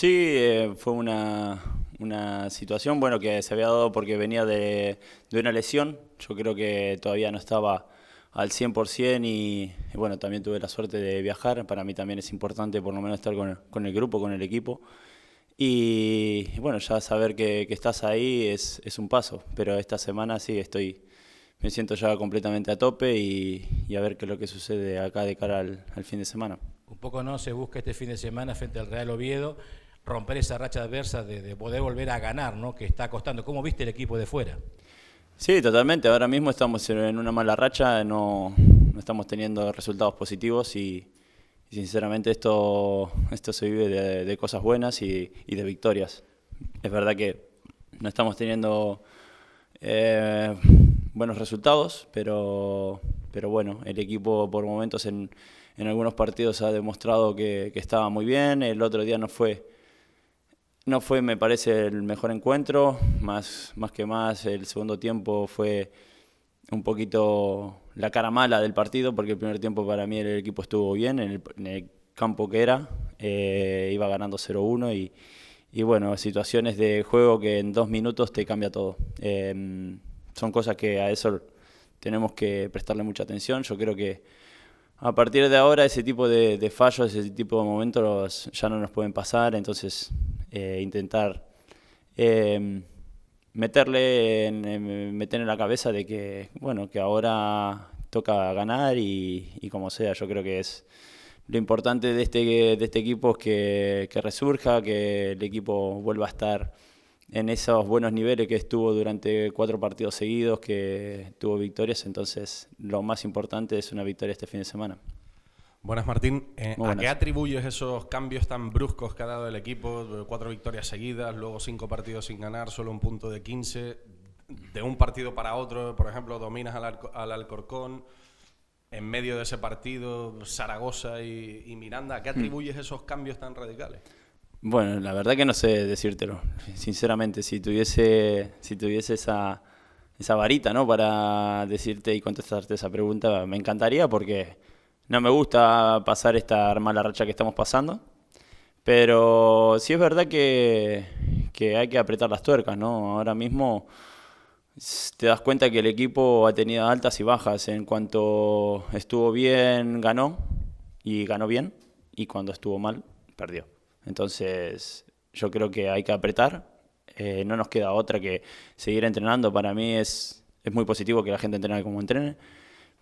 Sí, eh, fue una, situación bueno que se había dado porque venía de, una lesión. Yo creo que todavía no estaba al 100% y, bueno, también tuve la suerte de viajar. Para mí también es importante por lo menos estar con, el grupo, con el equipo. Y, bueno, ya saber que, estás ahí es, un paso, pero esta semana sí estoy, me siento ya completamente a tope y, a ver qué es lo que sucede acá de cara al fin de semana. Un poco no se busca este fin de semana frente al Real Oviedo, romper esa racha adversa de, poder volver a ganar, ¿no? Que está costando. ¿Cómo viste el equipo de fuera? Sí, totalmente. Ahora mismo estamos en una mala racha, no, estamos teniendo resultados positivos y, sinceramente esto, esto se vive de, cosas buenas y, de victorias. Es verdad que no estamos teniendo eh, buenos resultados, pero, pero bueno, el equipo por momentos en, en algunos partidos ha demostrado que estaba muy bien, el otro día no fue no fue, me parece, el mejor encuentro, más, más que más el segundo tiempo fue un poquito la cara mala del partido, porque el primer tiempo para mí el equipo estuvo bien en el, campo que era, eh, iba ganando 0-1 y, y, bueno, situaciones de juego que en dos minutos te cambia todo. Em, son cosas que a eso tenemos que prestarle mucha atención, yo creo que a partir de ahora ese tipo de fallos, ese tipo de momentos ya no nos pueden pasar, entonces eh, intentar em, meterle en, em, meter en la cabeza de que, bueno, que ahora toca ganar y, como sea, yo creo que es lo importante de este, de este equipo es que, resurja, que el equipo vuelva a estar en esos buenos niveles que estuvo durante cuatro partidos seguidos, que tuvo victorias, entonces lo más importante es una victoria este fin de semana. Buenas, Martín. Eh, ¿A qué atribuyes esos cambios tan bruscos que ha dado el equipo? Cuatro victorias seguidas, luego cinco partidos sin ganar, solo un punto de 15. De un partido para otro, por ejemplo, dominas al, Alcorcón. En medio de ese partido, Zaragoza y, Miranda, ¿a qué hmm. atribuyes esos cambios tan radicales? Bueno, la verdad que no sé decírtelo, sinceramente. Si tuviese, si tuviese esa, esa varita, ¿no? Para decirte y contestarte esa pregunta, me encantaría porque no me gusta pasar esta mala racha que estamos pasando. Pero sí es verdad que, hay que apretar las tuercas, ¿no? Ahora mismo te das cuenta que el equipo ha tenido altas y bajas. En cuanto estuvo bien, ganó y ganó bien. Y cuando estuvo mal, perdió. Entonces, yo creo que hay que apretar. Eh, no nos queda otra que seguir entrenando. Para mí es, es muy positivo que la gente entrene como entrene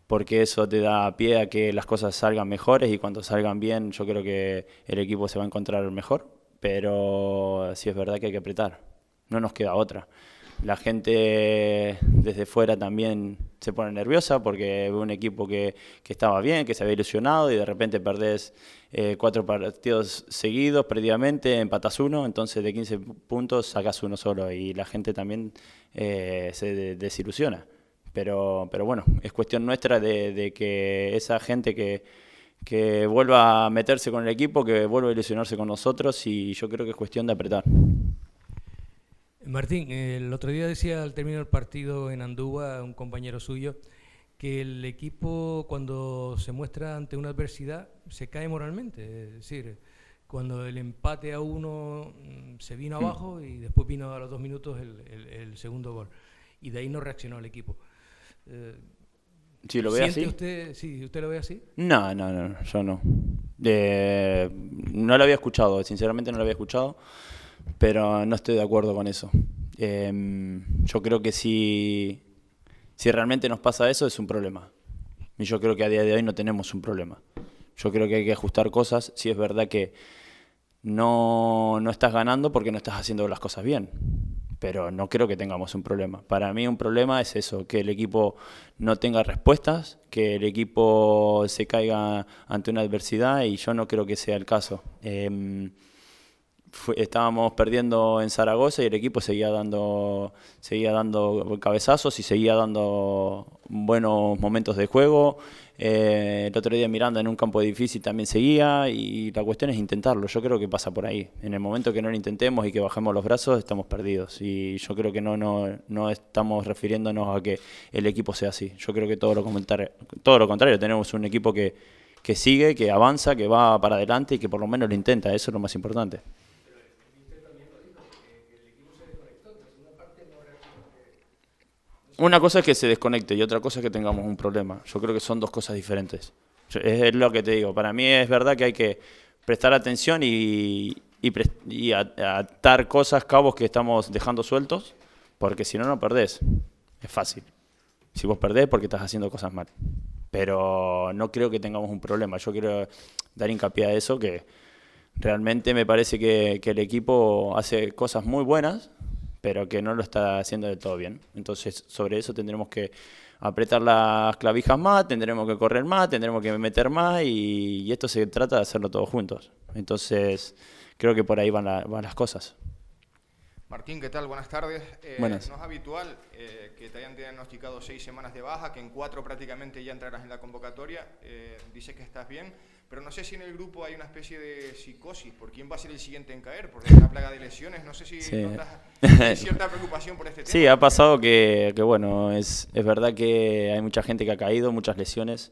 porque eso te da pie a que las cosas salgan mejores y cuando salgan bien yo creo que el equipo se va a encontrar mejor, pero sí es verdad que hay que apretar, no nos queda otra. La gente desde fuera también se pone nerviosa porque ve un equipo que, estaba bien, que se había ilusionado y de repente perdés eh, cuatro partidos seguidos previamente, empatás uno, entonces de 15 puntos sacas uno solo y la gente también eh, se desilusiona. Pero, pero bueno, es cuestión nuestra de, que esa gente que, vuelva a meterse con el equipo, que vuelva a ilusionarse con nosotros y yo creo que es cuestión de apretar. Martín, el otro día decía al término del partido en Andúa un compañero suyo que el equipo cuando se muestra ante una adversidad se cae moralmente, es decir, cuando el empate a uno mm, se vino hmm. abajo y después vino a los dos minutos el segundo gol y de ahí no reaccionó el equipo. Eh, si lo ve así. lo ve así? No, no, no, yo no. Eh, no lo había escuchado, sinceramente no lo había escuchado, pero no estoy de acuerdo con eso. Em, yo creo que si, si realmente nos pasa eso es un problema. Y yo creo que a día de hoy no tenemos un problema. Yo creo que hay que ajustar cosas. Si es verdad que no, no estás ganando porque no estás haciendo las cosas bien pero no creo que tengamos un problema. Para mí un problema es eso, que el equipo no tenga respuestas, que el equipo se caiga ante una adversidad y yo no creo que sea el caso. Em, estábamos perdiendo en Zaragoza y el equipo seguía dando, seguía dando cabezazos y seguía dando buenos momentos de juego. Eh, el otro día Miranda en un campo difícil también seguía y la cuestión es intentarlo. Yo creo que pasa por ahí. En el momento que no lo intentemos y que bajemos los brazos estamos perdidos. Y yo creo que no, no, no estamos refiriéndonos a que el equipo sea así. Yo creo que todo lo, todo lo contrario, tenemos un equipo que, que sigue, que avanza, que va para adelante y que por lo menos lo intenta. Eso es lo más importante. una cosa es que se desconecte y otra cosa es que tengamos un problema. Yo creo que son dos cosas diferentes. Es lo que te digo. Para mí es verdad que hay que prestar atención y, y, atar cosas, cabos que estamos dejando sueltos, porque si no, no perdés. Es fácil. Si vos perdés, porque estás haciendo cosas mal. Pero no creo que tengamos un problema. Yo quiero dar hincapié a eso, que realmente me parece que, que el equipo hace cosas muy buenas pero que no lo está haciendo del todo bien. Entonces, sobre eso tendremos que apretar las clavijas más, tendremos que correr más, tendremos que meter más y, esto se trata de hacerlo todos juntos. Entonces, creo que por ahí van las cosas. Martín, ¿qué tal? Buenas tardes. Eh, Buenas. No es habitual eh, que te hayan diagnosticado seis semanas de baja, que en cuatro prácticamente ya entrarás en la convocatoria. Dice eh, dices que estás bien, pero no sé si en el grupo hay una especie de psicosis por quién va a ser el siguiente en caer, Por una plaga de lesiones. No sé si sí. cierta preocupación por este tema. Sí, ha pasado que, bueno, es, verdad que hay mucha gente que ha caído, muchas lesiones.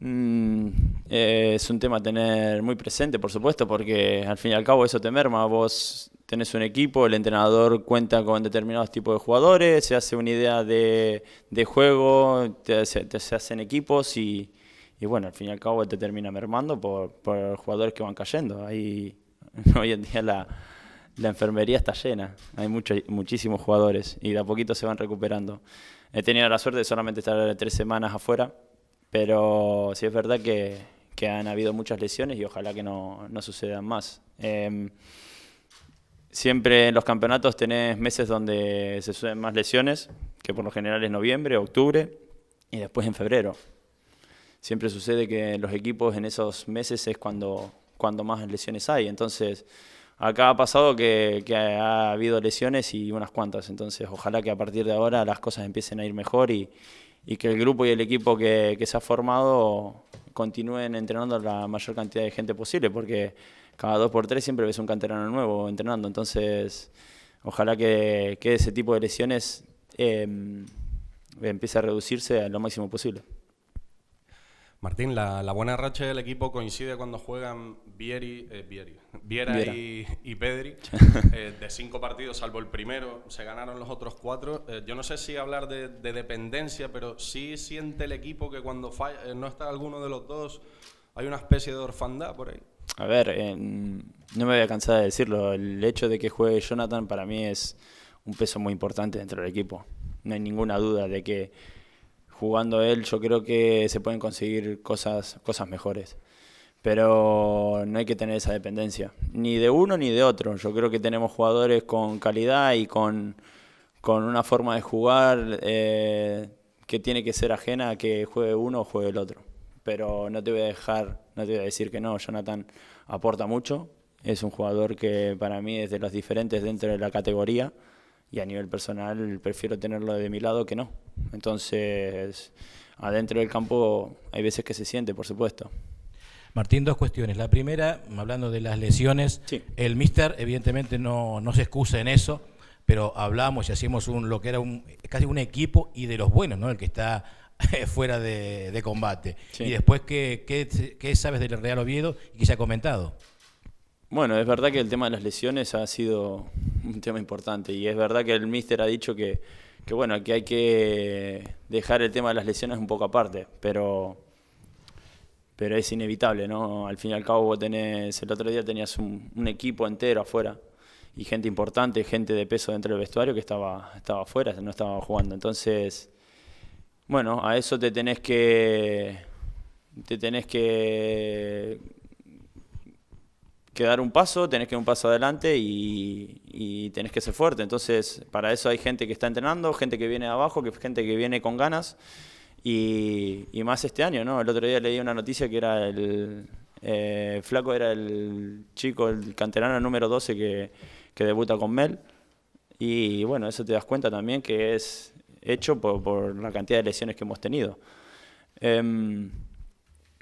Mm, eh, es un tema a tener muy presente, por supuesto, porque al fin y al cabo eso te merma. Vos tenés un equipo, el entrenador cuenta con determinados tipos de jugadores, se hace una idea de, juego, se, hacen equipos y, bueno, al fin y al cabo te termina mermando por, por jugadores que van cayendo. Ahí, hoy en día la, enfermería está llena, hay mucho, muchísimos jugadores y de a poquito se van recuperando. He tenido la suerte de solamente estar tres semanas afuera, pero sí es verdad que, han habido muchas lesiones y ojalá que no, no sucedan más. Em, Siempre en los campeonatos tenés meses donde se suelen más lesiones, que por lo general es noviembre, octubre y después en febrero. Siempre sucede que los equipos en esos meses es cuando, cuando más lesiones hay. Entonces, acá ha pasado que, ha habido lesiones y unas cuantas. Entonces, ojalá que a partir de ahora las cosas empiecen a ir mejor y, que el grupo y el equipo que, se ha formado continúen entrenando a la mayor cantidad de gente posible, porque cada dos por tres siempre ves un canterano nuevo entrenando. Entonces, ojalá que, ese tipo de lesiones em, empiece a reducirse a lo máximo posible. Martín, la, buena racha del equipo coincide cuando juegan Vieri, eh, Viera, Y, Pedri. Eh, de cinco partidos, salvo el primero, se ganaron los otros cuatro. Eh, yo no sé si hablar de, dependencia, pero sí siente el equipo que cuando falla, no está alguno de los dos hay una especie de orfandad por ahí a ver, eh, no me voy a cansar de decirlo, el hecho de que juegue Jonathan para mí es un peso muy importante dentro del equipo. No hay ninguna duda de que jugando él yo creo que se pueden conseguir cosas, cosas mejores. Pero no hay que tener esa dependencia, ni de uno ni de otro. Yo creo que tenemos jugadores con calidad y con, una forma de jugar eh, que tiene que ser ajena a que juegue uno o juegue el otro. Pero no te voy a dejar no te voy a decir que no, Jonathan aporta mucho. Es un jugador que para mí es de los diferentes dentro de la categoría y a nivel personal prefiero tenerlo de mi lado que no. Entonces, adentro del campo hay veces que se siente, por supuesto. Martín, dos cuestiones. La primera, hablando de las lesiones, el mister evidentemente no, no se excusa en eso, pero hablamos y hacemos un, lo que era un, casi un equipo y de los buenos, ¿no? El que está fuera de, combate. Y después, ¿qué, sabes del Real Oviedo y qué se ha comentado? Bueno, es verdad que el tema de las lesiones ha sido un tema importante y es verdad que el míster ha dicho que, bueno, que hay que dejar el tema de las lesiones un poco aparte, pero pero es inevitable, ¿no? Al fin y al cabo el otro día tenías un, equipo entero afuera y gente importante, gente de peso dentro del vestuario que estaba, estaba afuera, no estaba jugando. Entonces, bueno, a eso te tenés que. Te tenés que. dar un paso, tenés que dar un paso adelante y, tenés que ser fuerte. Entonces, para eso hay gente que está entrenando, gente que viene de abajo, que, gente que viene con ganas. Y, más este año, ¿no? El otro día leí una noticia que era el eh, Flaco, era el chico, el canterano número 12 que, que, debuta con Mel. Y bueno, eso te das cuenta también que es hecho por, la cantidad de lesiones que hemos tenido. Em,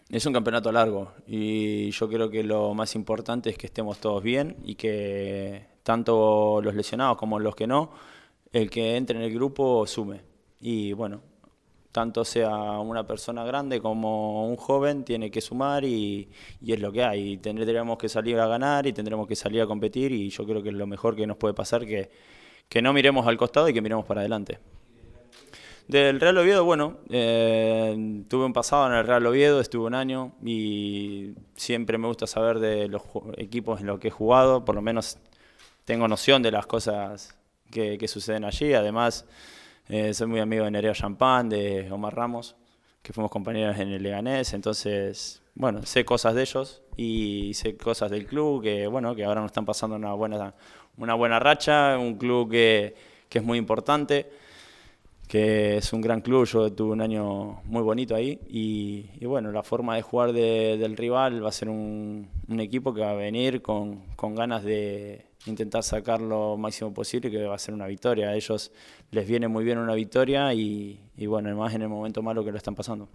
es un campeonato largo y yo creo que lo más importante es que estemos todos bien y que tanto los lesionados como los que no, el que entre en el grupo sume. Y bueno, tanto sea una persona grande como un joven, tiene que sumar y, es lo que hay. tendremos que salir a ganar y tendremos que salir a competir y yo creo que es lo mejor que nos puede pasar que, que no miremos al costado y que miremos para adelante. Del Real Oviedo, bueno, eh, tuve un pasado en el Real Oviedo, estuve un año y siempre me gusta saber de los equipos en los que he jugado, por lo menos tengo noción de las cosas que, suceden allí. Además, eh, soy muy amigo de Nerea Champán, de Omar Ramos, que fuimos compañeros en el Leganés, entonces, bueno, sé cosas de ellos y sé cosas del club, que bueno, que ahora nos están pasando una buena, una buena racha, un club que, que es muy importante que es un gran club, yo tuve un año muy bonito ahí y, bueno, la forma de jugar del rival va a ser un, equipo que va a venir con, ganas de intentar sacar lo máximo posible y que va a ser una victoria. A ellos les viene muy bien una victoria y, y bueno, además en el momento malo que lo están pasando.